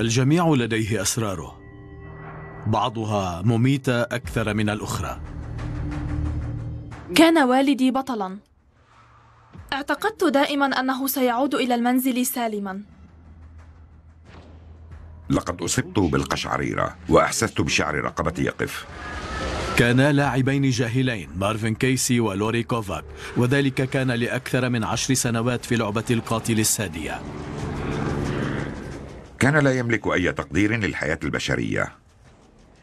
الجميع لديه أسراره بعضها مميتة أكثر من الأخرى كان والدي بطلا اعتقدت دائما أنه سيعود إلى المنزل سالما لقد أصبت بالقشعريرة وأحسست بشعر رقبتي يقف كانا لاعبين جاهلين مارفن كيسي ولوري كوفاك وذلك كان لأكثر من عشر سنوات في لعبة القاتل السادية كان لا يملك أي تقدير للحياة البشرية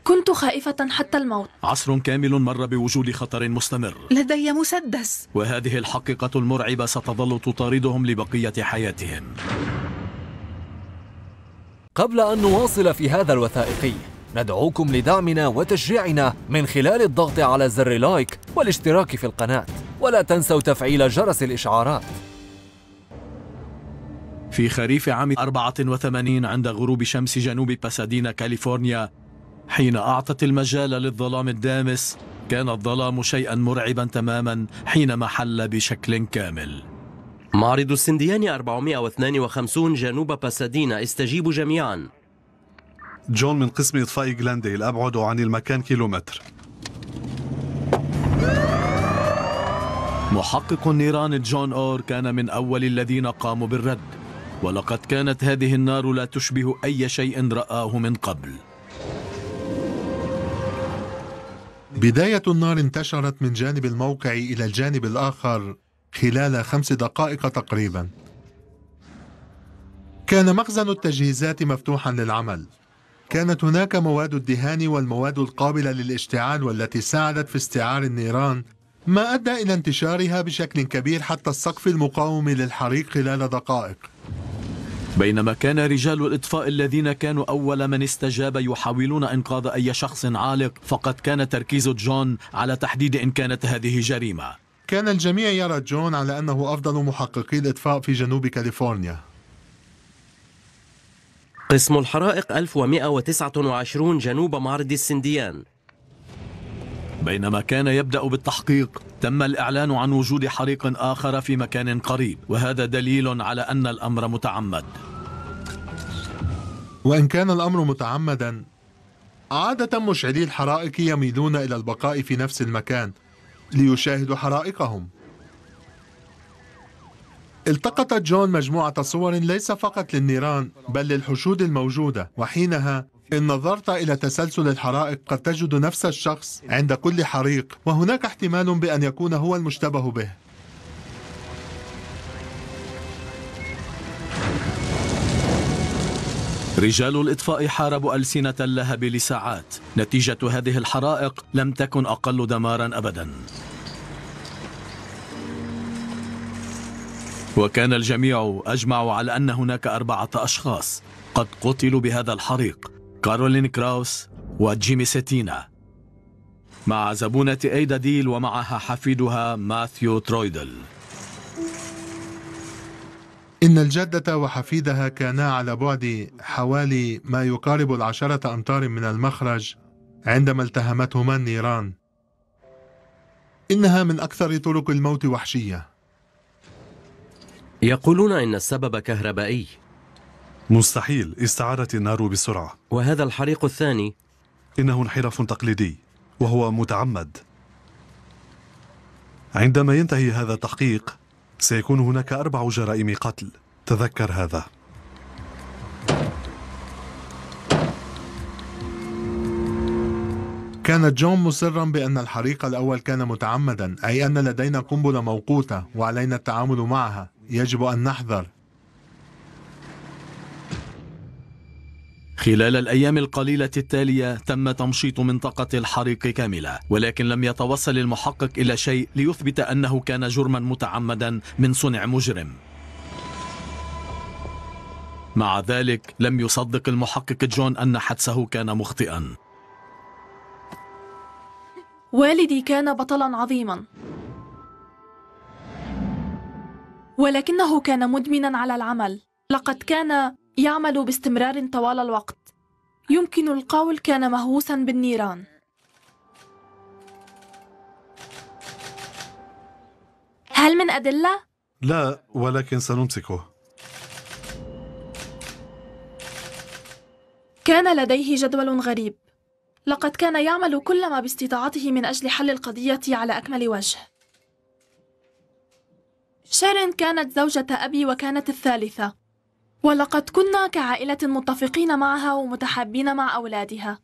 كنت خائفة حتى الموت عصر كامل مر بوجود خطر مستمر لدي مسدس وهذه الحقيقة المرعبة ستظل تطاردهم لبقية حياتهم قبل أن نواصل في هذا الوثائقي ندعوكم لدعمنا وتشجيعنا من خلال الضغط على زر لايك والاشتراك في القناة ولا تنسوا تفعيل جرس الإشعارات في خريف عام 84 عند غروب شمس جنوب باسادينا كاليفورنيا حين أعطت المجال للظلام الدامس كان الظلام شيئا مرعبا تماما حينما حل بشكل كامل معرض السنديان 452 جنوب باسادينا استجيبوا جميعا جون من قسم إطفاء جلانديل أبعد عن المكان كيلومتر محقق النيران جون أور كان من أول الذين قاموا بالرد ولقد كانت هذه النار لا تشبه أي شيء رآه من قبل بداية النار انتشرت من جانب الموقع إلى الجانب الآخر خلال خمس دقائق تقريبا كان مخزن التجهيزات مفتوحا للعمل كانت هناك مواد الدهان والمواد القابلة للاشتعال والتي ساعدت في استعار النيران ما أدى إلى انتشارها بشكل كبير حتى السقف المقاوم للحريق خلال دقائق بينما كان رجال الإطفاء الذين كانوا أول من استجاب يحاولون إنقاذ أي شخص عالق فقد كان تركيز جون على تحديد إن كانت هذه جريمة كان الجميع يرى جون على أنه أفضل محققي الإطفاء في جنوب كاليفورنيا قسم الحرائق 1129 جنوب معرض السنديان بينما كان يبدأ بالتحقيق تم الإعلان عن وجود حريق آخر في مكان قريب وهذا دليل على أن الأمر متعمد وإن كان الأمر متعمدا عادة مشعلي الحرائق يميلون إلى البقاء في نفس المكان ليشاهدوا حرائقهم التقط جون مجموعة صور ليس فقط للنيران بل للحشود الموجودة وحينها إن نظرت إلى تسلسل الحرائق قد تجد نفس الشخص عند كل حريق وهناك احتمال بأن يكون هو المشتبه به رجال الإطفاء حاربوا ألسنة اللهب لساعات نتيجة هذه الحرائق لم تكن أقل دمارا أبدا وكان الجميع أجمعوا على أن هناك أربعة أشخاص قد قتلوا بهذا الحريق كارولين كراوس وجيمي ستينا مع زبونة أيدا ديل ومعها حفيدها ماثيو ترويدل إن الجدة وحفيدها كانا على بعد حوالي ما يقارب العشرة أمتار من المخرج عندما التهمتهما النيران إنها من أكثر طرق الموت وحشية يقولون إن السبب كهربائي مستحيل استعادت النار بسرعة وهذا الحريق الثاني إنه انحراف تقليدي وهو متعمد عندما ينتهي هذا التحقيق سيكون هناك أربع جرائم قتل تذكر هذا كان جون مصرا بأن الحريق الأول كان متعمدا أي أن لدينا قنبلة موقوتة وعلينا التعامل معها يجب أن نحذر خلال الأيام القليلة التالية تم تمشيط منطقة الحريق كاملة ولكن لم يتوصل المحقق إلى شيء ليثبت أنه كان جرما متعمدا من صنع مجرم مع ذلك لم يصدق المحقق جون أن حدسه كان مخطئا والدي كان بطلا عظيما ولكنه كان مدمنا على العمل لقد كان يعمل باستمرار طوال الوقت يمكن القول كان مهووسا بالنيران هل من أدلة؟ لا ولكن سنمسكه كان لديه جدول غريب لقد كان يعمل كل ما باستطاعته من أجل حل القضية على أكمل وجه شيرين كانت زوجة أبي وكانت الثالثة ولقد كنا كعائلة متفقين معها ومتحابين مع أولادها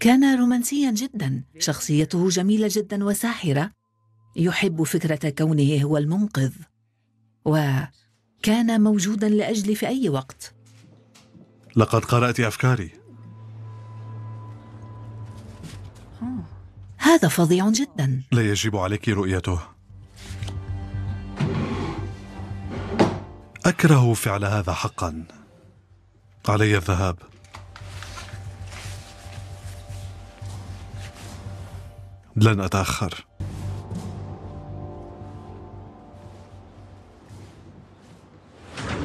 كان رومانسيا جدا شخصيته جميلة جدا وساحرة يحب فكرة كونه هو المنقذ وكان موجودا لأجلي في أي وقت لقد قرأت أفكاري هذا فظيع جدا لا يجب عليك رؤيته أكره فعل هذا حقا علي الذهاب لن أتأخر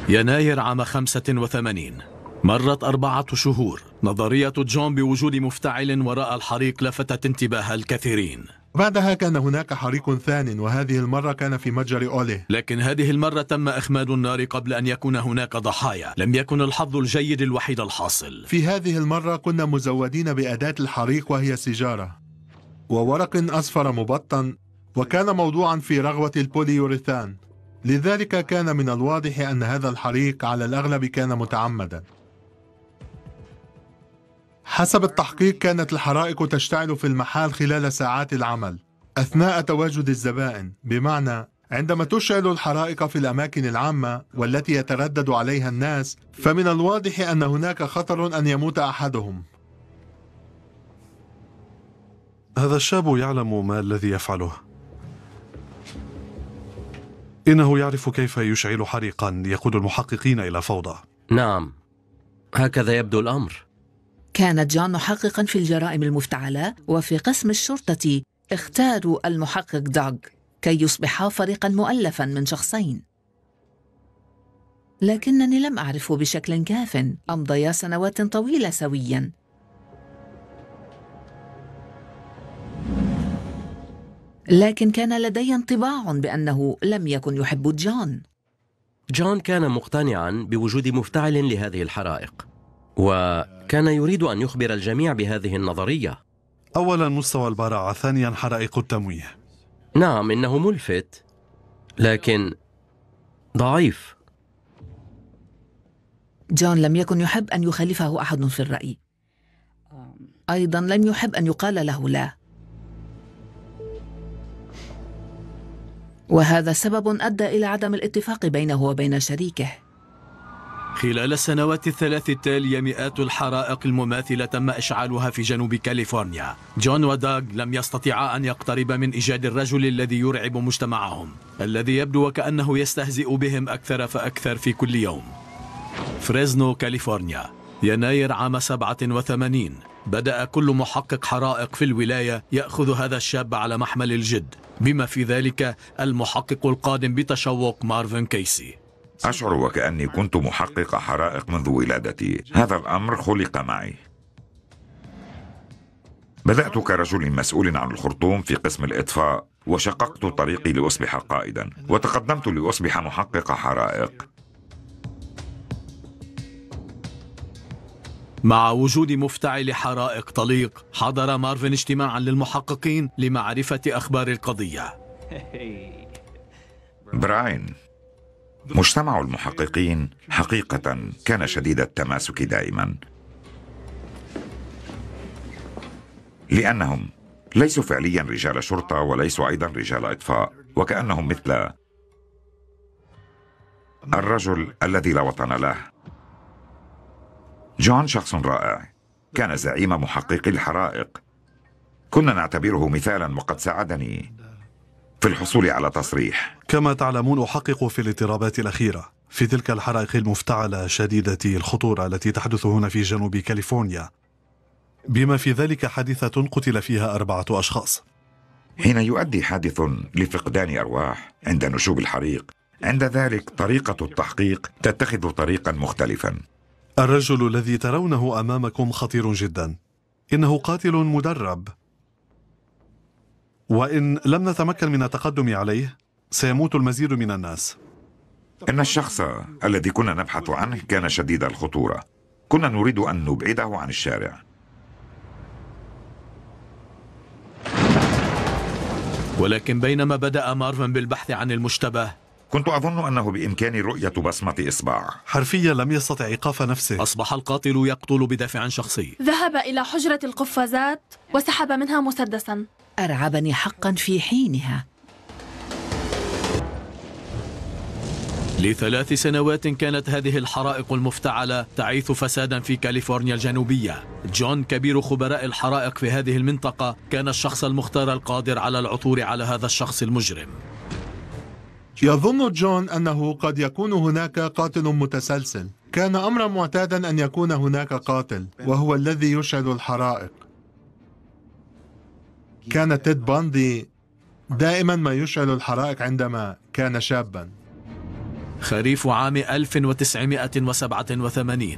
يناير عام 85 مرت أربعة شهور نظرية جون بوجود مفتعل وراء الحريق لفتت انتباه الكثيرين بعدها كان هناك حريق ثان وهذه المرة كان في متجر أولي لكن هذه المرة تم إخماد النار قبل أن يكون هناك ضحايا لم يكن الحظ الجيد الوحيد الحاصل في هذه المرة كنا مزودين بأداة الحريق وهي سيجارة وورق أصفر مبطن وكان موضوعا في رغوة البوليوريثان لذلك كان من الواضح أن هذا الحريق على الأغلب كان متعمدا حسب التحقيق كانت الحرائق تشتعل في المحال خلال ساعات العمل أثناء تواجد الزبائن بمعنى عندما تشعل الحرائق في الأماكن العامة والتي يتردد عليها الناس فمن الواضح أن هناك خطر أن يموت أحدهم هذا الشاب يعلم ما الذي يفعله إنه يعرف كيف يشعل حريقا يقود المحققين إلى فوضى نعم هكذا يبدو الأمر كان جون محققا في الجرائم المفتعلة وفي قسم الشرطة اختاروا المحقق دوغ كي يصبحا فريقا مؤلفا من شخصين لكنني لم أعرف بشكل كاف أمضيا سنوات طويلة سويا لكن كان لدي انطباع بأنه لم يكن يحب جون جون كان مقتنعا بوجود مفتعل لهذه الحرائق و كان يريد أن يخبر الجميع بهذه النظرية أولا مستوى البراعة ثانيا حرائق التمويه نعم إنه ملفت لكن ضعيف جون لم يكن يحب أن يخالفه أحد في الرأي أيضا لم يحب أن يقال له لا وهذا سبب أدى إلى عدم الاتفاق بينه وبين شريكه خلال السنوات الثلاث التالية مئات الحرائق المماثلة تم إشعالها في جنوب كاليفورنيا جون وداغ لم يستطيعا أن يقتربا من إيجاد الرجل الذي يرعب مجتمعهم الذي يبدو وكأنه يستهزئ بهم أكثر فأكثر في كل يوم فريزنو كاليفورنيا يناير عام 87 بدأ كل محقق حرائق في الولاية يأخذ هذا الشاب على محمل الجد بما في ذلك المحقق القادم بتشوق مارفن كيسي أشعر وكأني كنت محقق حرائق منذ ولادتي هذا الأمر خلق معي بدأت كرجل مسؤول عن الخرطوم في قسم الإطفاء وشققت طريقي لأصبح قائدا وتقدمت لأصبح محقق حرائق مع وجود مفتعل حرائق طليق حضر مارفن اجتماعا للمحققين لمعرفة أخبار القضية براين مجتمع المحققين حقيقة كان شديد التماسك دائما لأنهم ليسوا فعليا رجال شرطة وليسوا أيضا رجال إطفاء وكأنهم مثل الرجل الذي لا وطن له جون شخص رائع كان زعيم محققي الحرائق كنا نعتبره مثالا وقد ساعدني في الحصول على تصريح كما تعلمون أحقق في الاضطرابات الأخيرة في تلك الحرائق المفتعلة شديدة الخطورة التي تحدث هنا في جنوب كاليفورنيا بما في ذلك حادثة قتل فيها أربعة أشخاص حين يؤدي حادث لفقدان أرواح عند نشوب الحريق عند ذلك طريقة التحقيق تتخذ طريقا مختلفا الرجل الذي ترونه أمامكم خطير جدا إنه قاتل مدرب وإن لم نتمكن من التقدم عليه سيموت المزيد من الناس إن الشخص الذي كنا نبحث عنه كان شديد الخطورة كنا نريد أن نبعده عن الشارع ولكن بينما بدأ مارفن بالبحث عن المشتبه كنت أظن أنه بإمكاني رؤية بصمة إصبع حرفيا لم يستطع إيقاف نفسه أصبح القاتل يقتل بدافع شخصي ذهب إلى حجرة القفازات وسحب منها مسدسا أرعبني حقا في حينها لثلاث سنوات كانت هذه الحرائق المفتعلة تعيث فسادا في كاليفورنيا الجنوبية جون كبير خبراء الحرائق في هذه المنطقة كان الشخص المختار القادر على العثور على هذا الشخص المجرم يظن جون أنه قد يكون هناك قاتل متسلسل كان أمرا معتادا أن يكون هناك قاتل وهو الذي يشعل الحرائق إيه. كان تيد باندي دائما ما يشعل الحرائق عندما كان شابا خريف عام 1987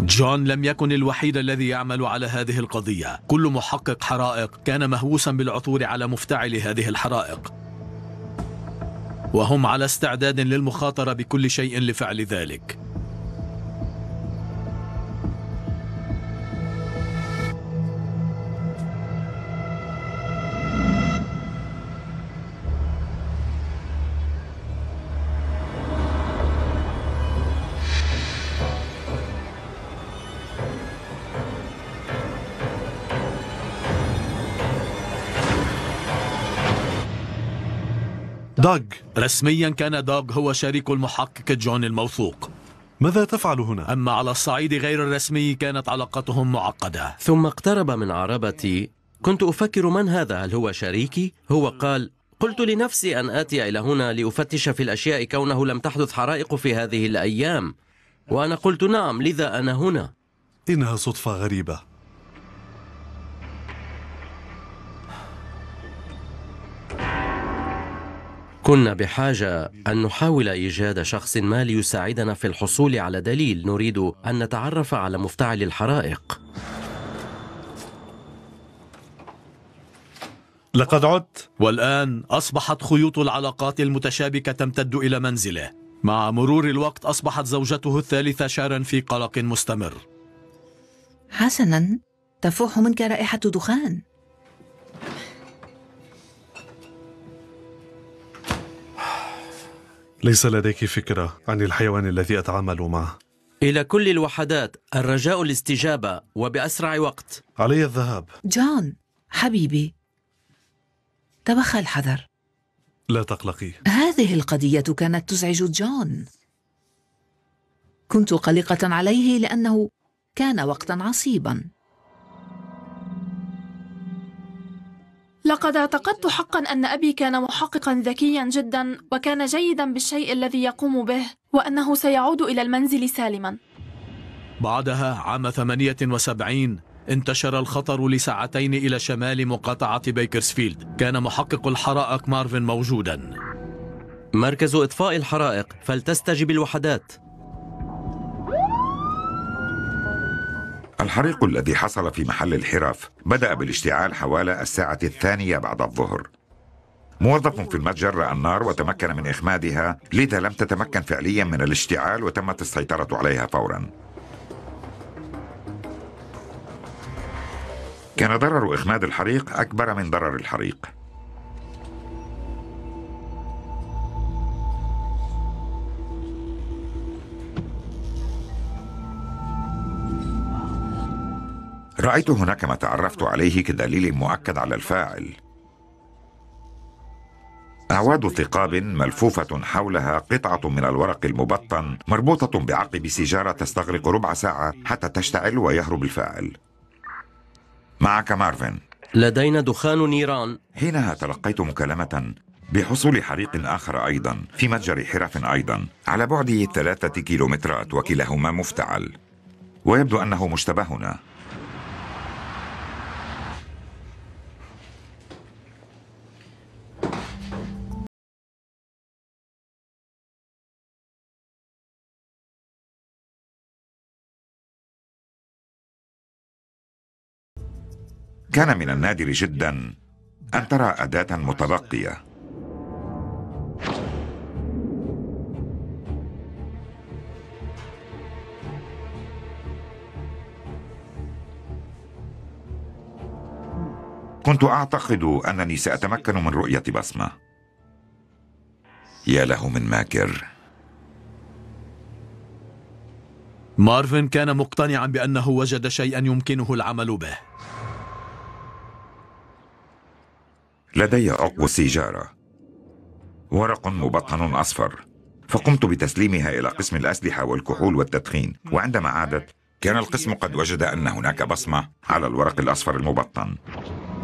جون لم يكن الوحيد الذي يعمل على هذه القضية كل محقق حرائق كان مهووسا بالعثور على مفتعل هذه الحرائق وهم على استعداد للمخاطرة بكل شيء لفعل ذلك داغ رسميا كان داغ هو شريك المحقق جون الموثوق ماذا تفعل هنا؟ أما على الصعيد غير الرسمي كانت علاقتهم معقدة ثم اقترب من عربتي كنت أفكر من هذا هل هو شريكي؟ هو قال قلت لنفسي أن آتي إلى هنا لأفتش في الأشياء كونه لم تحدث حرائق في هذه الأيام وأنا قلت نعم لذا أنا هنا إنها صدفة غريبة كنا بحاجة أن نحاول إيجاد شخص ما ليساعدنا في الحصول على دليل نريد أن نتعرف على مفتعل الحرائق لقد عدت والآن أصبحت خيوط العلاقات المتشابكة تمتد إلى منزله مع مرور الوقت أصبحت زوجته الثالثة شارا في قلق مستمر حسنا تفوح منك رائحة دخان ليس لديك فكرة عن الحيوان الذي أتعامل معه إلى كل الوحدات الرجاء الاستجابة وبأسرع وقت علي الذهاب جون حبيبي تبخى الحذر لا تقلقي هذه القضية كانت تزعج جون كنت قلقة عليه لأنه كان وقتا عصيبا لقد اعتقدت حقا أن أبي كان محققا ذكيا جدا وكان جيدا بالشيء الذي يقوم به وأنه سيعود إلى المنزل سالما بعدها عام 78 انتشر الخطر لساعتين إلى شمال مقاطعة بيكرسفيلد كان محقق الحرائق مارفن موجودا مركز إطفاء الحرائق فلتستجب الوحدات الحريق الذي حصل في محل الحرف بدأ بالاشتعال حوالي الساعة الثانية بعد الظهر موظف في المتجر رأى النار وتمكن من إخمادها لذا لم تتمكن فعليا من الاشتعال وتمت السيطرة عليها فورا كان ضرر إخماد الحريق أكبر من ضرر الحريق رأيت هناك ما تعرفت عليه كدليل مؤكد على الفاعل أعواد ثقاب ملفوفة حولها قطعة من الورق المبطن مربوطة بعقب سيجارة تستغرق ربع ساعة حتى تشتعل ويهرب الفاعل معك مارفن لدينا دخان نيران حينها تلقيت مكالمة بحصول حريق آخر أيضا في متجر حرف أيضا على بعد ثلاثة كيلومترات وكلاهما مفتعل ويبدو أنه مشتبهنا كان من النادر جدا أن ترى أداة متبقية كنت أعتقد أنني سأتمكن من رؤية بصمة يا له من ماكر مارفن كان مقتنعا بأنه وجد شيئا يمكنه العمل به لدي عقب السيجارة ورق مبطن أصفر فقمت بتسليمها إلى قسم الأسلحة والكحول والتدخين وعندما عادت كان القسم قد وجد أن هناك بصمة على الورق الأصفر المبطن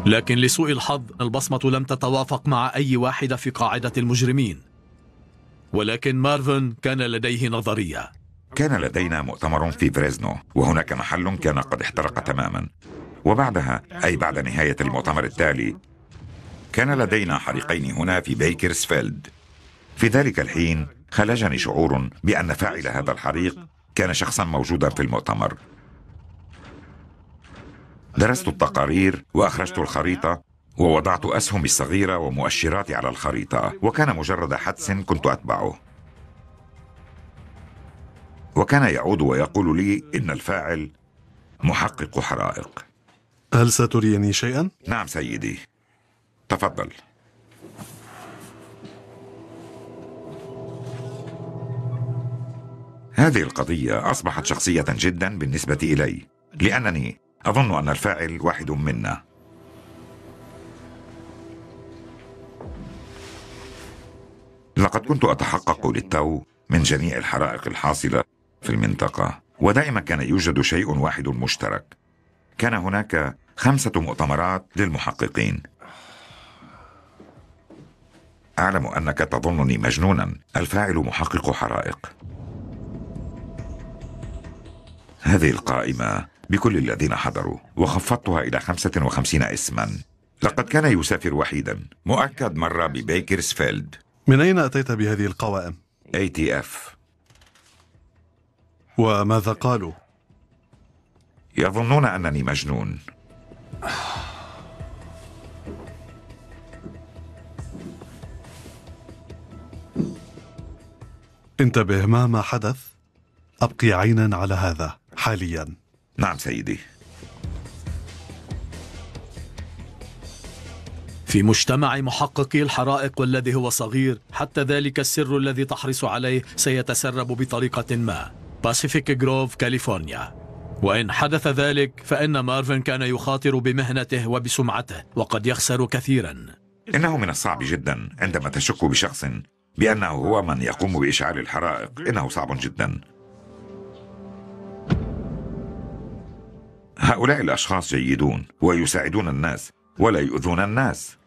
لكن لسوء الحظ البصمة لم تتوافق مع أي واحدة في قاعدة المجرمين ولكن مارفن كان لديه نظرية كان لدينا مؤتمر في فريزنو وهناك محل كان قد احترق تماما وبعدها أي بعد نهاية المؤتمر التالي كان لدينا حريقين هنا في بيكرسفيلد في ذلك الحين خلجني شعور بأن فاعل هذا الحريق كان شخصا موجودا في المؤتمر درست التقارير وأخرجت الخريطة ووضعت أسهمي الصغيرة ومؤشراتي على الخريطة وكان مجرد حدس كنت أتبعه وكان يعود ويقول لي إن الفاعل محقق حرائق هل ستريني شيئا؟ نعم سيدي تفضل هذه القضية أصبحت شخصية جدا بالنسبة إلي لأنني أظن أن الفاعل واحد منا لقد كنت أتحقق للتو من جميع الحرائق الحاصلة في المنطقة ودائما كان يوجد شيء واحد مشترك كان هناك خمسة مؤتمرات للمحققين أعلم أنك تظنني مجنونا الفاعل محقق حرائق هذه القائمة بكل الذين حضروا وخفضتها إلى 55 اسما لقد كان يسافر وحيدا مؤكد مرة ببيكرسفيلد من أين أتيت بهذه القوائم؟ اي تي اف وماذا قالوا؟ يظنون أنني مجنون انتبه مهما حدث أبقي عينا على هذا حاليا نعم سيدي في مجتمع محققي الحرائق والذي هو صغير حتى ذلك السر الذي تحرص عليه سيتسرب بطريقة ما باسيفيك جروف كاليفورنيا وإن حدث ذلك فإن مارفن كان يخاطر بمهنته وبسمعته وقد يخسر كثيرا إنه من الصعب جدا عندما تشك بشخص بأنه هو من يقوم بإشعال الحرائق إنه صعب جدا هؤلاء الأشخاص جيدون ويساعدون الناس ولا يؤذون الناس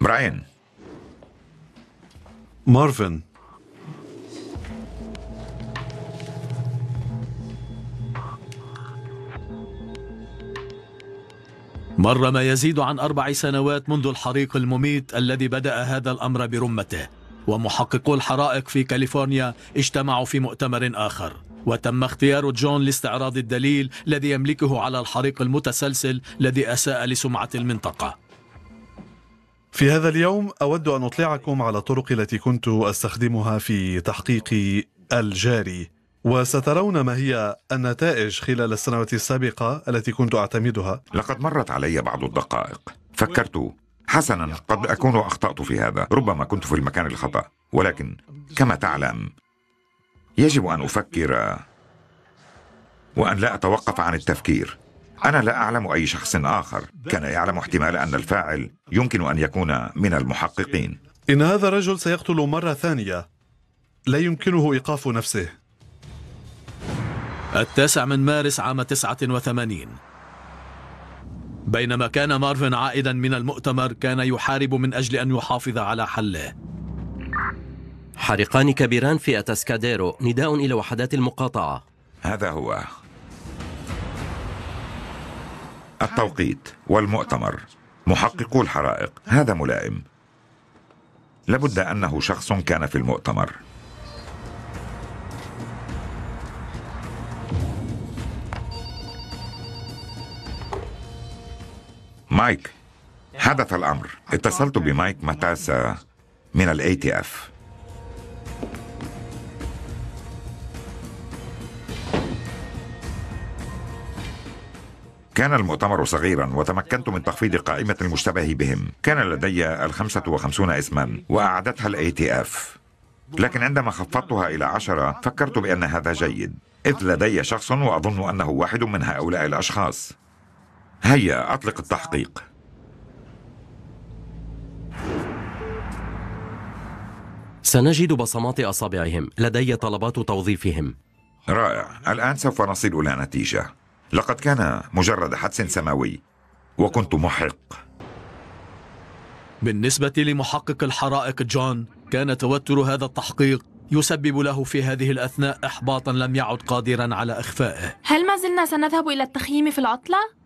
براين مارفن مر ما يزيد عن أربع سنوات منذ الحريق المميت الذي بدأ هذا الأمر برمته ومحققو الحرائق في كاليفورنيا اجتمعوا في مؤتمر آخر وتم اختيار جون لاستعراض الدليل الذي يملكه على الحريق المتسلسل الذي أساء لسمعة المنطقة في هذا اليوم أود أن أطلعكم على الطرق التي كنت أستخدمها في تحقيق الجاري وسترون ما هي النتائج خلال السنوات السابقة التي كنت أعتمدها لقد مرت علي بعض الدقائق فكرت حسنا قد أكون أخطأت في هذا ربما كنت في المكان الخطأ ولكن كما تعلم يجب أن أفكر وأن لا أتوقف عن التفكير أنا لا أعلم أي شخص آخر كان يعلم احتمال أن الفاعل يمكن أن يكون من المحققين إن هذا الرجل سيقتل مرة ثانية لا يمكنه إيقاف نفسه التاسع من مارس عام 89 بينما كان مارفن عائدا من المؤتمر كان يحارب من أجل أن يحافظ على حله حريقان كبيران في أتاسكاديرو نداء إلى وحدات المقاطعة هذا هو التوقيت والمؤتمر محققو الحرائق هذا ملائم لابد أنه شخص كان في المؤتمر مايك حدث الأمر اتصلت بمايك متاسا من الاي تي اف كان المؤتمر صغيرا وتمكنت من تخفيض قائمة المشتبه بهم كان لدي الخمسة وخمسون اسما وأعدتها الاي تي اف لكن عندما خفضتها إلى عشرة فكرت بأن هذا جيد إذ لدي شخص وأظن أنه واحد من هؤلاء الأشخاص هيا أطلق التحقيق سنجد بصمات أصابعهم لدي طلبات توظيفهم رائع الآن سوف نصل إلى نتيجة لقد كان مجرد حدس سماوي وكنت محق بالنسبة لمحقق الحرائق جون كان توتر هذا التحقيق يسبب له في هذه الأثناء إحباطا لم يعد قادرا على إخفائه هل ما زلنا سنذهب إلى التخييم في العطلة؟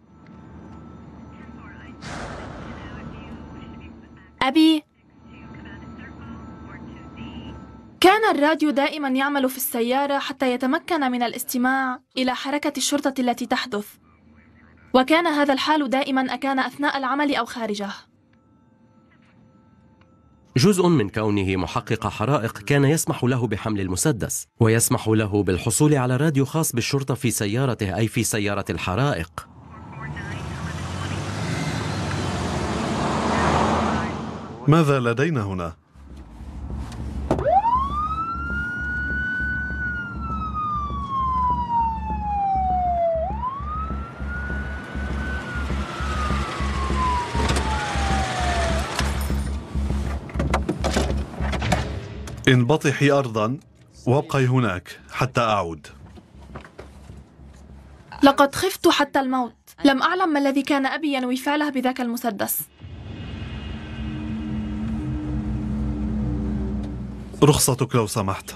أبي كان الراديو دائما يعمل في السيارة حتى يتمكن من الاستماع إلى حركة الشرطة التي تحدث وكان هذا الحال دائما أكان أثناء العمل أو خارجه جزء من كونه محقق حرائق كان يسمح له بحمل المسدس ويسمح له بالحصول على راديو خاص بالشرطة في سيارته أي في سيارة الحرائق ماذا لدينا هنا؟ انبطحي أرضا وابقي هناك حتى أعود لقد خفت حتى الموت لم أعلم ما الذي كان أبي ينوي فعله بذاك المسدس رخصتك لو سمحت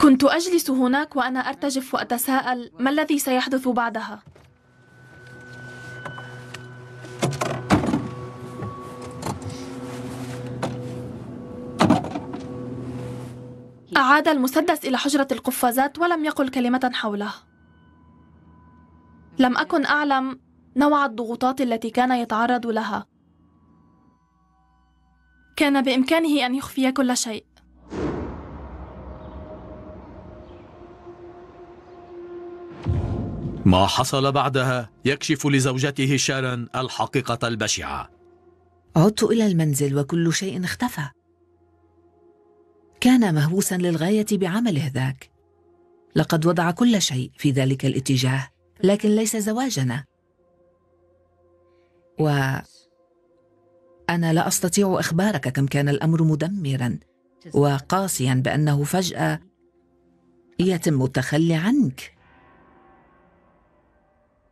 كنت أجلس هناك وأنا أرتجف وأتساءل ما الذي سيحدث بعدها أعاد المسدس إلى حجرة القفازات ولم يقل كلمة حوله لم أكن أعلم نوع الضغوطات التي كان يتعرض لها كان بإمكانه أن يخفي كل شيء ما حصل بعدها يكشف لزوجته شارن الحقيقة البشعة عدت إلى المنزل وكل شيء اختفى كان مهووسا للغاية بعمله ذاك لقد وضع كل شيء في ذلك الاتجاه لكن ليس زواجنا و انا لا استطيع اخبارك كم كان الامر مدمرا وقاسيا بانه فجاه يتم التخلي عنك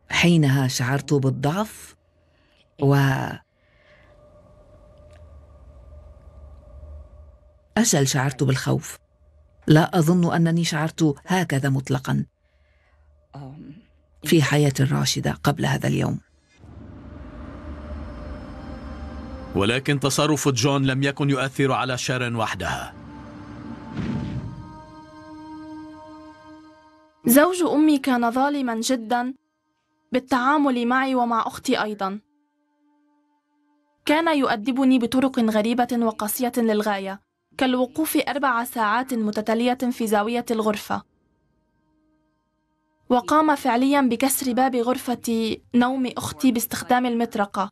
حينها شعرت بالضعف و اجل شعرت بالخوف لا اظن انني شعرت هكذا مطلقا في حياتي الراشده قبل هذا اليوم ولكن تصرف جون لم يكن يؤثر على شارن وحدها زوج أمي كان ظالما جدا بالتعامل معي ومع أختي أيضا كان يؤدبني بطرق غريبة وقاسية للغاية كالوقوف أربع ساعات متتالية في زاوية الغرفة وقام فعليا بكسر باب غرفة نوم أختي باستخدام المطرقة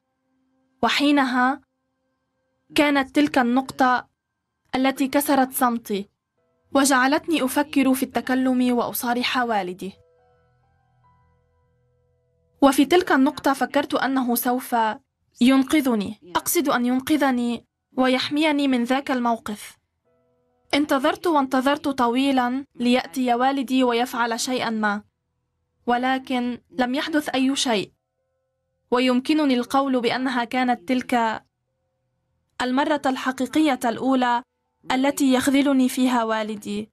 وحينها كانت تلك النقطة التي كسرت صمتي وجعلتني أفكر في التكلم وأصارح والدي وفي تلك النقطة فكرت أنه سوف ينقذني أقصد أن ينقذني ويحميني من ذاك الموقف انتظرت وانتظرت طويلا ليأتي والدي ويفعل شيئا ما ولكن لم يحدث أي شيء ويمكنني القول بأنها كانت تلك المرة الحقيقية الأولى التي يخذلني فيها والدي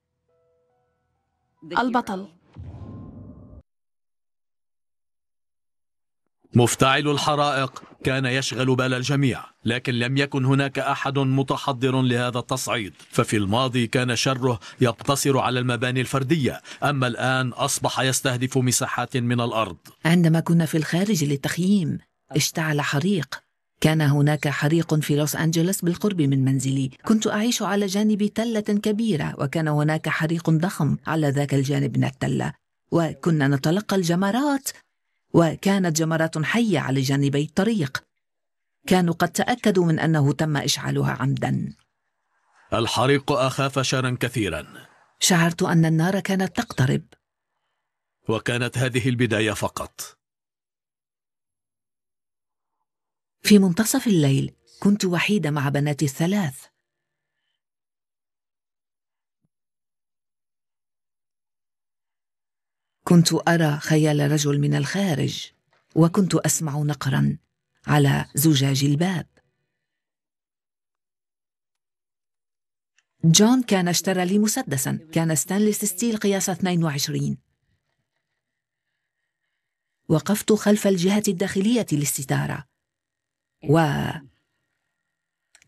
البطل مفتعل الحرائق كان يشغل بال الجميع لكن لم يكن هناك أحد متحضر لهذا التصعيد ففي الماضي كان شره يقتصر على المباني الفردية أما الآن أصبح يستهدف مساحات من الأرض عندما كنا في الخارج للتخييم اشتعل حريق كان هناك حريق في لوس أنجلوس بالقرب من منزلي كنت أعيش على جانب تلة كبيرة وكان هناك حريق ضخم على ذاك الجانب من التلة وكنا نتلقى الجمرات وكانت جمرات حية على جانبي الطريق كانوا قد تأكدوا من أنه تم إشعالها عمدا الحريق أخاف شرا كثيرا شعرت أن النار كانت تقترب وكانت هذه البداية فقط في منتصف الليل كنت وحيدة مع بناتي الثلاث كنت أرى خيال رجل من الخارج وكنت أسمع نقرا على زجاج الباب جون كان اشترى لي مسدسا كان ستانلس ستيل قياس 22 وقفت خلف الجهة الداخلية للستارة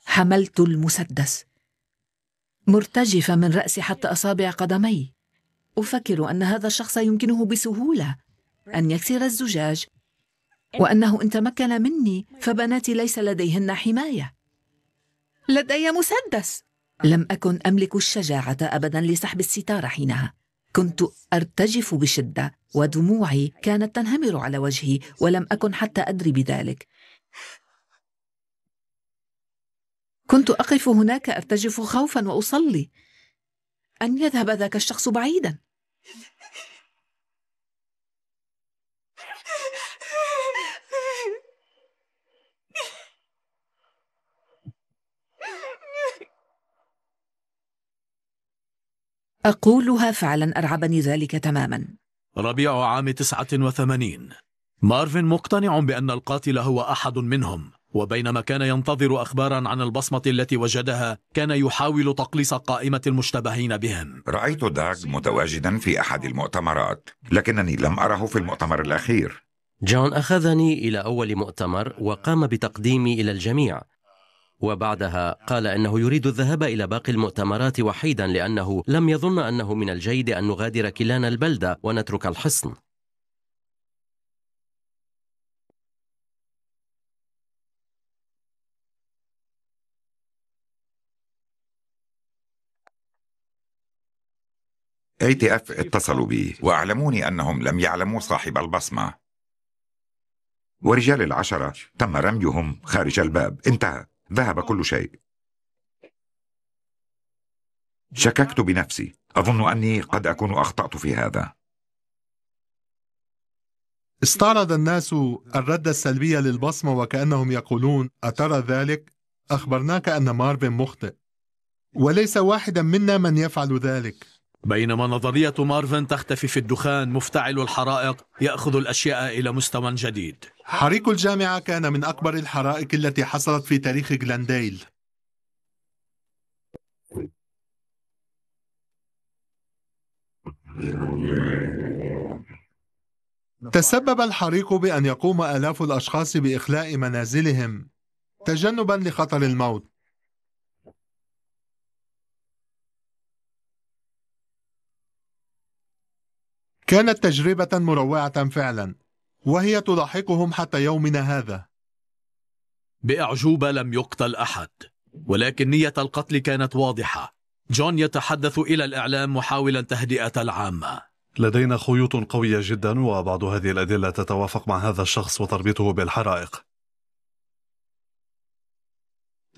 وحملت المسدس مرتجفة من رأسي حتى أصابع قدمي أفكر أن هذا الشخص يمكنه بسهولة أن يكسر الزجاج وأنه إن تمكن مني فبناتي ليس لديهن حماية لدي مسدس لم أكن أملك الشجاعة أبدا لسحب الستار حينها كنت أرتجف بشدة ودموعي كانت تنهمر على وجهي ولم أكن حتى أدري بذلك كنت أقف هناك أرتجف خوفا وأصلي أن يذهب ذاك الشخص بعيدا أقولها فعلا أرعبني ذلك تماما ربيع عام تسعة وثمانين مارفن مقتنع بأن القاتل هو أحد منهم وبينما كان ينتظر أخبارا عن البصمة التي وجدها كان يحاول تقليص قائمة المشتبهين بهم رأيت داغ متواجدا في أحد المؤتمرات لكنني لم أره في المؤتمر الأخير جون أخذني إلى أول مؤتمر وقام بتقديمي إلى الجميع وبعدها قال انه يريد الذهاب الى باقي المؤتمرات وحيدا لانه لم يظن انه من الجيد ان نغادر كلانا البلده ونترك الحصن اي تي اف اتصلوا بي واعلموني انهم لم يعلموا صاحب البصمه ورجال العشره تم رميهم خارج الباب انتهى ذهب كل شيء شككت بنفسي اظن اني قد اكون اخطات في هذا استعرض الناس الرد السلبي للبصمه وكانهم يقولون اترى ذلك اخبرناك ان مارفن مخطئ وليس واحدا منا من يفعل ذلك بينما نظرية مارفن تختفي في الدخان مفتعل الحرائق يأخذ الأشياء إلى مستوى جديد حريق الجامعة كان من أكبر الحرائق التي حصلت في تاريخ جلانديل تسبب الحريق بأن يقوم آلاف الأشخاص بإخلاء منازلهم تجنبا لخطر الموت كانت تجربة مروعة فعلا وهي تضحكهم حتى يومنا هذا بأعجوبة لم يقتل أحد ولكن نية القتل كانت واضحة جون يتحدث إلى الإعلام محاولا تهدئة العامة لدينا خيوط قوية جدا وبعض هذه الأدلة تتوافق مع هذا الشخص وتربطه بالحرائق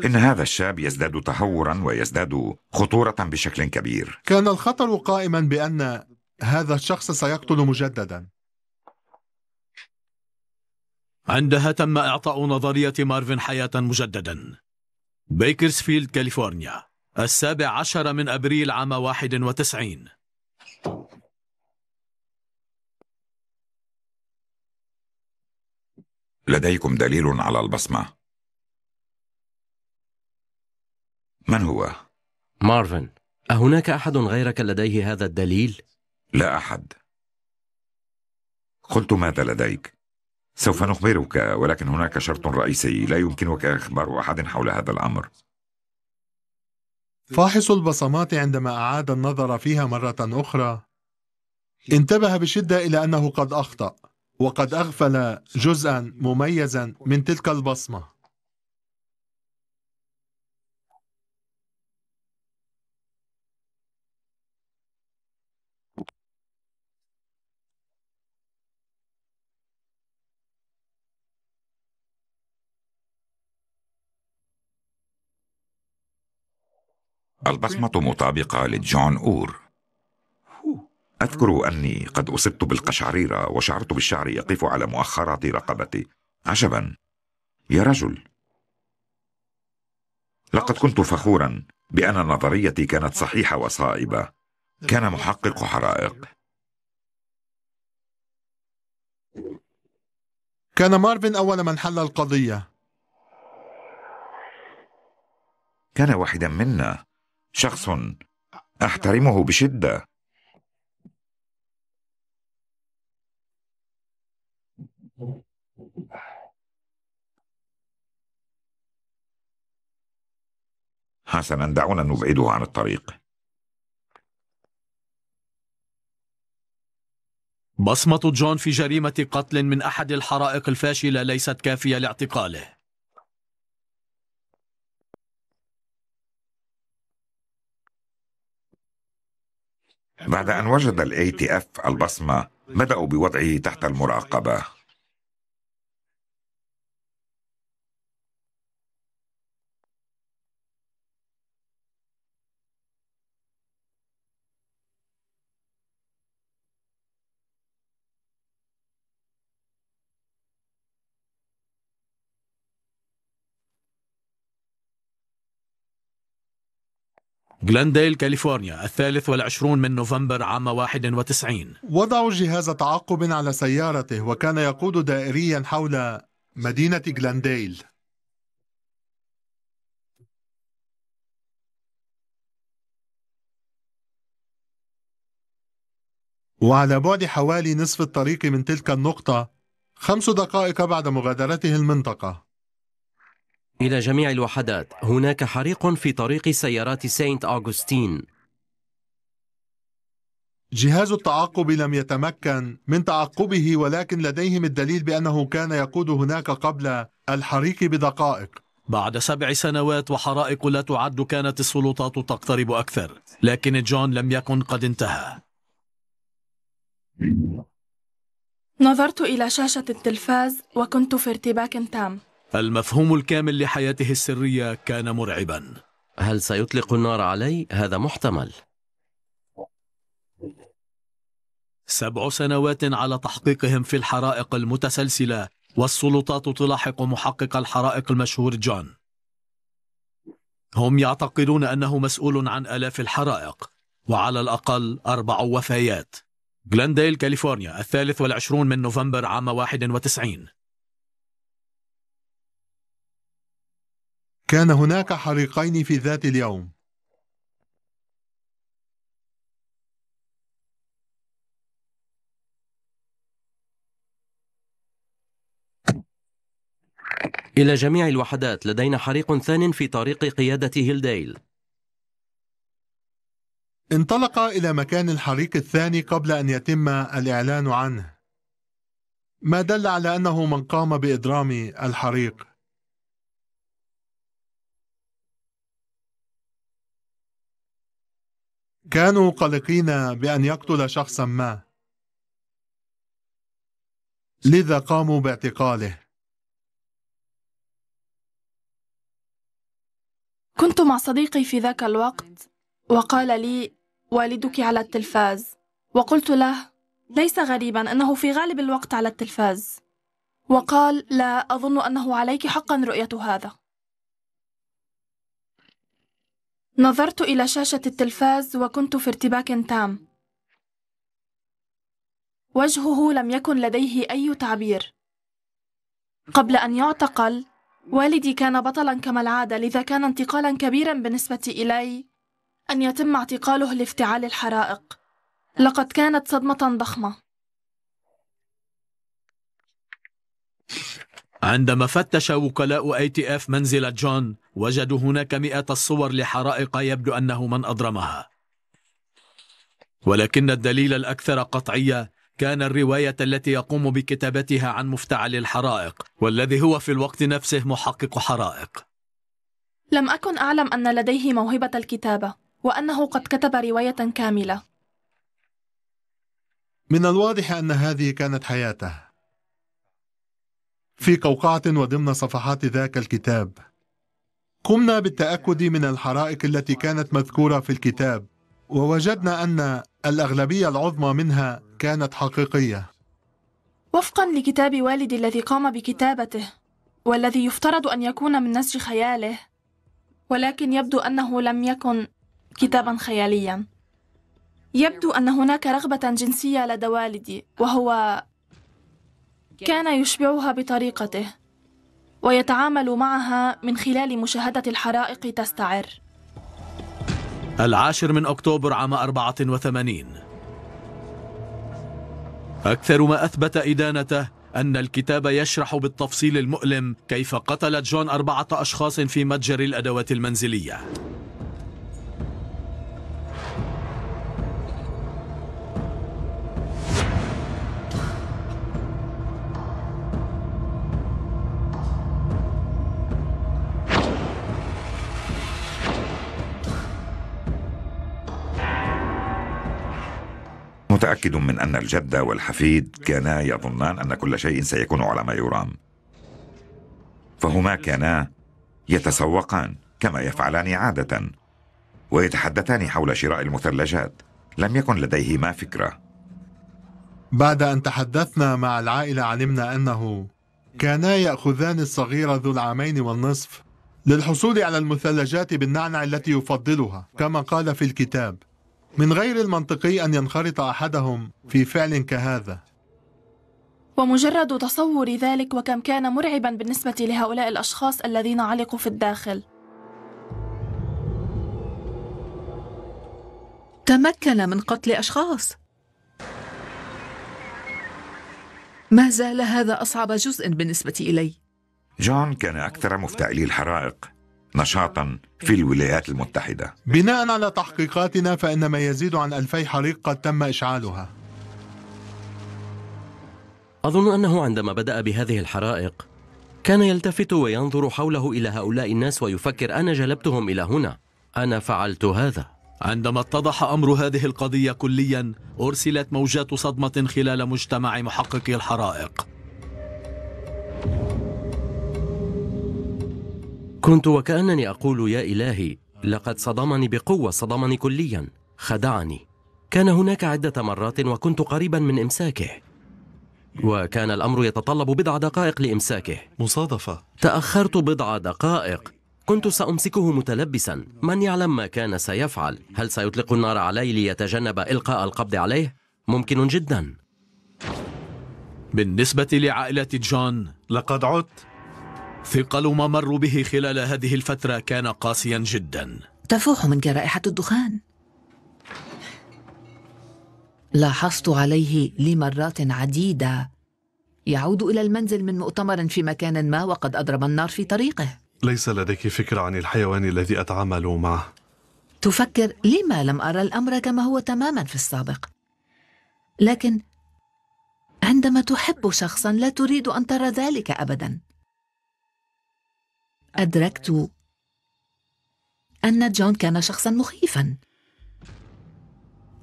إن هذا الشاب يزداد تهورا ويزداد خطورة بشكل كبير كان الخطر قائما بأن هذا الشخص سيقتل مجددا عندها تم إعطاء نظرية مارفن حياة مجددا بيكرسفيلد كاليفورنيا السابع عشر من أبريل عام واحد وتسعين لديكم دليل على البصمة من هو؟ مارفن أهناك أحد غيرك لديه هذا الدليل؟ لا أحد قلت ماذا لديك؟ سوف نخبرك ولكن هناك شرط رئيسي لا يمكنك إخبار أحد حول هذا الأمر فاحص البصمات عندما أعاد النظر فيها مرة أخرى انتبه بشدة إلى أنه قد أخطأ وقد أغفل جزءا مميزا من تلك البصمة البصمة مطابقة لجون أور أذكر أني قد أصبت بالقشعريرة وشعرت بالشعر يقف على مؤخرات رقبتي عجبا يا رجل لقد كنت فخورا بأن نظريتي كانت صحيحة وصائبة كان محقق حرائق كان مارفن أول من حل القضية كان واحدا منا شخص احترمه بشده حسنا دعونا نبعده عن الطريق بصمة جون في جريمة قتل من أحد الحرائق الفاشلة ليست كافية لاعتقاله بعد أن وجد الاي تي اف البصمة بدأوا بوضعه تحت المراقبة جلانديل كاليفورنيا الثالث والعشرون من نوفمبر عام 91 وضعوا جهاز تعقب على سيارته وكان يقود دائريا حول مدينة جلانديل وعلى بعد حوالي نصف الطريق من تلك النقطة خمس دقائق بعد مغادرته المنطقة إلى جميع الوحدات هناك حريق في طريق سيارات سانت أغوستين جهاز التعاقب لم يتمكن من تعقبه ولكن لديهم الدليل بأنه كان يقود هناك قبل الحريق بدقائق بعد سبع سنوات وحرائق لا تعد كانت السلطات تقترب أكثر لكن جون لم يكن قد انتهى نظرت إلى شاشة التلفاز وكنت في ارتباك تام المفهوم الكامل لحياته السرية كان مرعبا هل سيطلق النار علي؟ هذا محتمل سبع سنوات على تحقيقهم في الحرائق المتسلسلة والسلطات تلاحق محقق الحرائق المشهور جون هم يعتقدون أنه مسؤول عن ألاف الحرائق وعلى الأقل أربع وفيات غلانديل كاليفورنيا الثالث والعشرون من نوفمبر عام 91 كان هناك حريقين في ذات اليوم إلى جميع الوحدات لدينا حريق ثان في طريق قيادة هيلديل انطلق إلى مكان الحريق الثاني قبل أن يتم الإعلان عنه ما دل على أنه من قام بإدرام الحريق كانوا قلقين بأن يقتل شخصا ما لذا قاموا باعتقاله كنت مع صديقي في ذاك الوقت وقال لي والدك على التلفاز وقلت له ليس غريبا انه في غالب الوقت على التلفاز وقال لا اظن انه عليك حقا رؤيه هذا نظرت إلى شاشة التلفاز وكنت في ارتباك تام. وجهه لم يكن لديه أي تعبير. قبل أن يعتقل، والدي كان بطلا كما العادة، لذا كان انتقالا كبيرا بالنسبة إلي أن يتم اعتقاله لافتعال الحرائق. لقد كانت صدمة ضخمة. عندما فتش وكلاء اي تي اف منزل جون وجدوا هناك مئة الصور لحرائق يبدو أنه من أضرمها ولكن الدليل الأكثر قطعية كان الرواية التي يقوم بكتابتها عن مفتعل الحرائق والذي هو في الوقت نفسه محقق حرائق لم أكن أعلم أن لديه موهبة الكتابة وأنه قد كتب رواية كاملة من الواضح أن هذه كانت حياته في قوقعة وضمن صفحات ذاك الكتاب قمنا بالتأكد من الحرائق التي كانت مذكورة في الكتاب ووجدنا أن الأغلبية العظمى منها كانت حقيقية وفقا لكتاب والدي الذي قام بكتابته والذي يفترض أن يكون من نسج خياله ولكن يبدو أنه لم يكن كتابا خياليا يبدو أن هناك رغبة جنسية لدى والدي وهو كان يشبعها بطريقته ويتعامل معها من خلال مشاهدة الحرائق تستعر العاشر من أكتوبر عام 84 أكثر ما أثبت إدانته أن الكتاب يشرح بالتفصيل المؤلم كيف قتلت جون أربعة أشخاص في متجر الأدوات المنزلية متاكد من ان الجد والحفيد كانا يظنان ان كل شيء سيكون على ما يرام فهما كانا يتسوقان كما يفعلان عاده ويتحدثان حول شراء المثلجات لم يكن لديهما فكره بعد ان تحدثنا مع العائله علمنا انه كانا ياخذان الصغير ذو العامين والنصف للحصول على المثلجات بالنعنع التي يفضلها كما قال في الكتاب من غير المنطقي أن ينخرط أحدهم في فعل كهذا ومجرد تصور ذلك وكم كان مرعبا بالنسبة لهؤلاء الأشخاص الذين علقوا في الداخل تمكن من قتل أشخاص ما زال هذا أصعب جزء بالنسبة إلي جون كان أكثر مفتعلي الحرائق نشاطا في الولايات المتحدة بناء على تحقيقاتنا فإن ما يزيد عن ألفي حريق قد تم إشعالها أظن أنه عندما بدأ بهذه الحرائق كان يلتفت وينظر حوله إلى هؤلاء الناس ويفكر أنا جلبتهم إلى هنا أنا فعلت هذا عندما اتضح أمر هذه القضية كليا أرسلت موجات صدمة خلال مجتمع محققي الحرائق كنت وكأنني أقول يا إلهي لقد صدمني بقوة صدمني كليا خدعني كان هناك عدة مرات وكنت قريبا من إمساكه وكان الأمر يتطلب بضع دقائق لإمساكه مصادفة تأخرت بضع دقائق كنت سأمسكه متلبسا من يعلم ما كان سيفعل هل سيطلق النار علي ليتجنب إلقاء القبض عليه؟ ممكن جدا بالنسبة لعائلة جون لقد عدت ثقل ما مروا به خلال هذه الفترة كان قاسيا جدا تفوح منك رائحة الدخان لاحظت عليه لمرات عديدة يعود إلى المنزل من مؤتمر في مكان ما وقد أضرب النار في طريقه ليس لديك فكرة عن الحيوان الذي أتعامل معه تفكر لما لم أرى الأمر كما هو تماما في السابق لكن عندما تحب شخصا لا تريد أن ترى ذلك أبدا أدركت أن جون كان شخصا مخيفا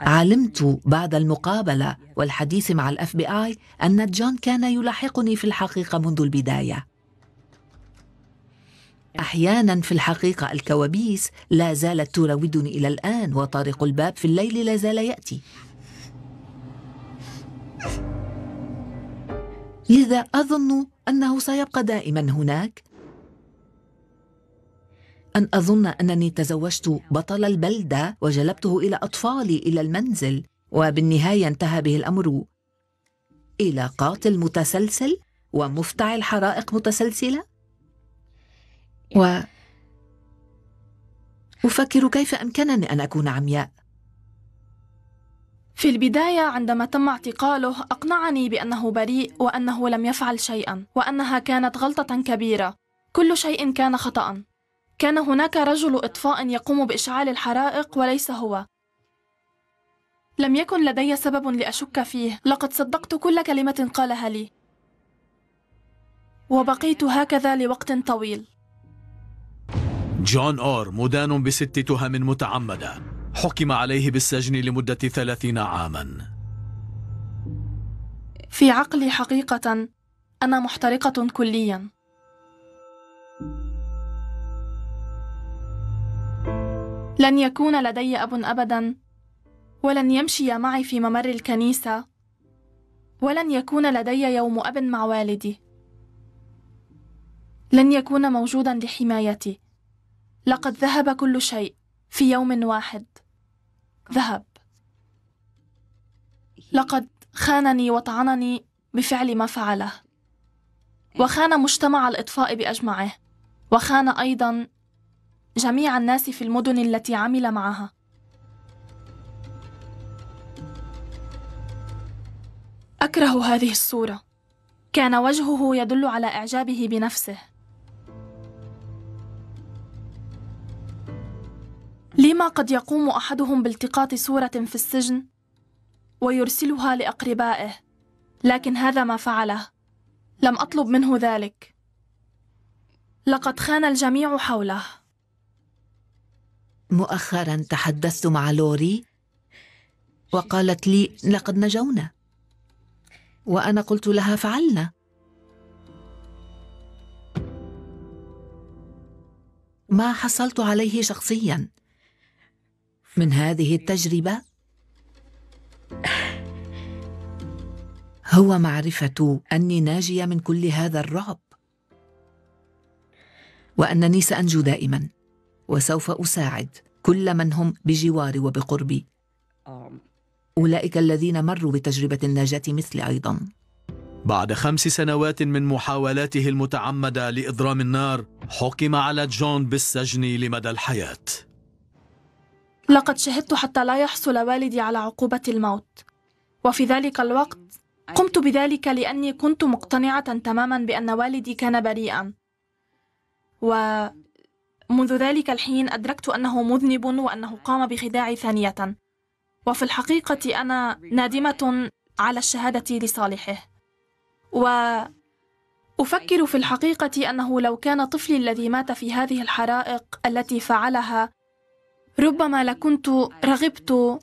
علمت بعد المقابلة والحديث مع الاف بي اي أن جون كان يلاحقني في الحقيقة منذ البداية أحيانا في الحقيقة الكوابيس لا زالت تراودني إلى الآن وطارق الباب في الليل لا زال يأتي لذا أظن أنه سيبقى دائما هناك أن أظن أنني تزوجت بطل البلدة وجلبته إلى أطفالي إلى المنزل وبالنهاية انتهى به الأمر إلى قاتل متسلسل ومفتعل حرائق متسلسلة و أفكر كيف أمكنني أن أكون عمياء في البداية عندما تم اعتقاله أقنعني بأنه بريء وأنه لم يفعل شيئا وأنها كانت غلطة كبيرة كل شيء كان خطأ كان هناك رجل إطفاء يقوم بإشعال الحرائق وليس هو لم يكن لدي سبب لأشك فيه لقد صدقت كل كلمة قالها لي وبقيت هكذا لوقت طويل جون أور مدان بست تهم متعمدة حكم عليه بالسجن لمدة ثلاثين عاما في عقلي حقيقة أنا محترقة كلياً لن يكون لدي أب أبدا ولن يمشي معي في ممر الكنيسة ولن يكون لدي يوم أب مع والدي لن يكون موجودا لحمايتي لقد ذهب كل شيء في يوم واحد ذهب لقد خانني وطعنني بفعل ما فعله وخان مجتمع الإطفاء بأجمعه وخان أيضا جميع الناس في المدن التي عمل معها أكره هذه الصورة كان وجهه يدل على إعجابه بنفسه لما قد يقوم أحدهم بالتقاط صورة في السجن ويرسلها لأقربائه لكن هذا ما فعله لم أطلب منه ذلك لقد خان الجميع حوله مؤخرا تحدثت مع لوري وقالت لي لقد نجونا وانا قلت لها فعلنا ما حصلت عليه شخصيا من هذه التجربه هو معرفه اني ناجيه من كل هذا الرعب وانني سانجو دائما وسوف أساعد كل من هم بجواري وبقربي أولئك الذين مروا بتجربة النجاة مثلي أيضا بعد خمس سنوات من محاولاته المتعمدة لإضرام النار حكم على جون بالسجن لمدى الحياة لقد شهدت حتى لا يحصل والدي على عقوبة الموت وفي ذلك الوقت قمت بذلك لأني كنت مقتنعة تماما بأن والدي كان بريئا و منذ ذلك الحين أدركت أنه مذنب وأنه قام بخداعي ثانية وفي الحقيقة أنا نادمة على الشهادة لصالحه وأفكر في الحقيقة أنه لو كان طفلي الذي مات في هذه الحرائق التي فعلها ربما لكنت رغبت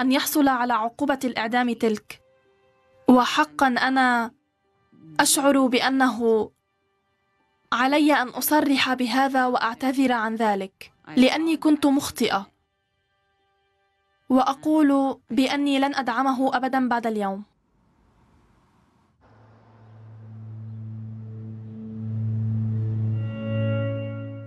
أن يحصل على عقوبة الإعدام تلك وحقا أنا أشعر بأنه علي أن أصرح بهذا وأعتذر عن ذلك لأني كنت مخطئة وأقول بأني لن أدعمه أبدا بعد اليوم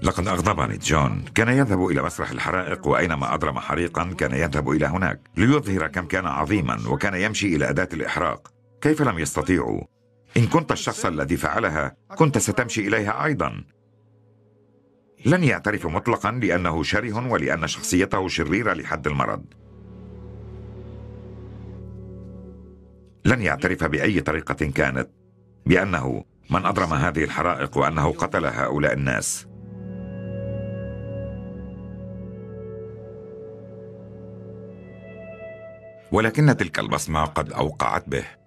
لقد أغضبني جون كان يذهب إلى مسرح الحرائق وأينما أضرم حريقا كان يذهب إلى هناك ليظهر كم كان عظيما وكان يمشي إلى أداة الإحراق كيف لم يستطيعوا ان كنت الشخص الذي فعلها كنت ستمشي اليها ايضا لن يعترف مطلقا لانه شره ولان شخصيته شريره لحد المرض لن يعترف باي طريقه كانت بانه من اضرم هذه الحرائق وانه قتل هؤلاء الناس ولكن تلك البصمه قد اوقعت به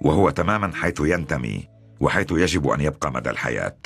وهو تماما حيث ينتمي وحيث يجب ان يبقى مدى الحياه